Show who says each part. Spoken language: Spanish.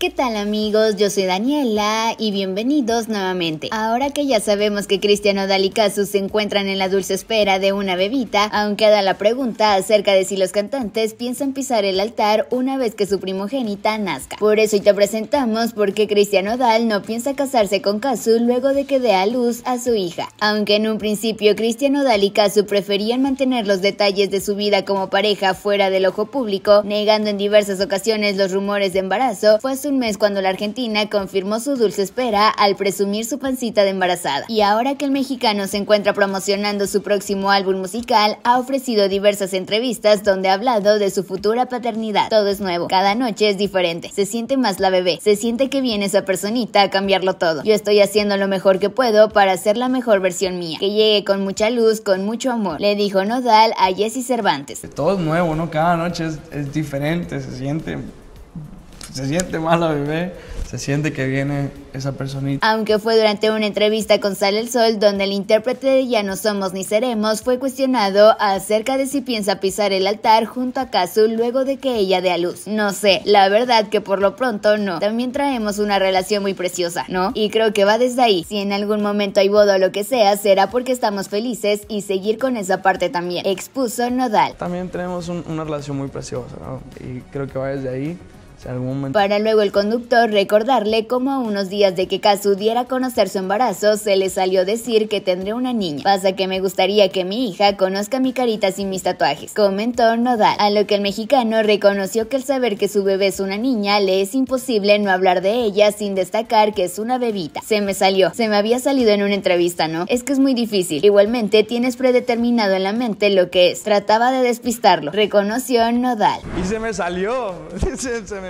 Speaker 1: ¿Qué tal amigos? Yo soy Daniela y bienvenidos nuevamente. Ahora que ya sabemos que Cristiano Odal y Casu se encuentran en la dulce espera de una bebita, aunque queda la pregunta acerca de si los cantantes piensan pisar el altar una vez que su primogénita nazca. Por eso hoy te presentamos por qué Cristiano Odal no piensa casarse con Casu luego de que dé a luz a su hija. Aunque en un principio Cristiano Odal y Casu preferían mantener los detalles de su vida como pareja fuera del ojo público, negando en diversas ocasiones los rumores de embarazo, fue su un mes cuando la argentina confirmó su dulce espera al presumir su pancita de embarazada. Y ahora que el mexicano se encuentra promocionando su próximo álbum musical, ha ofrecido diversas entrevistas donde ha hablado de su futura paternidad. Todo es nuevo, cada noche es diferente, se siente más la bebé, se siente que viene esa personita a cambiarlo todo. Yo estoy haciendo lo mejor que puedo para hacer la mejor versión mía, que llegue con mucha luz, con mucho amor, le dijo Nodal a Jesse Cervantes. Todo es nuevo, ¿no? Cada noche es diferente, se siente se siente mal bebé, se siente que viene esa personita. Aunque fue durante una entrevista con Sal el Sol donde el intérprete de Ya no somos ni seremos fue cuestionado acerca de si piensa pisar el altar junto a Kazu luego de que ella dé a luz. No sé, la verdad que por lo pronto no. También traemos una relación muy preciosa, ¿no? Y creo que va desde ahí. Si en algún momento hay boda o lo que sea, será porque estamos felices y seguir con esa parte también. Expuso Nodal. También tenemos una relación muy preciosa, Y creo que va desde ahí. Para luego el conductor recordarle cómo a unos días de que Kazu diera a conocer su embarazo, se le salió decir que tendré una niña. Pasa que me gustaría que mi hija conozca mi carita sin mis tatuajes, comentó Nodal, a lo que el mexicano reconoció que el saber que su bebé es una niña le es imposible no hablar de ella sin destacar que es una bebita. Se me salió, se me había salido en una entrevista, ¿no? Es que es muy difícil. Igualmente tienes predeterminado en la mente lo que es. Trataba de despistarlo, reconoció Nodal. Y se me salió, se, se me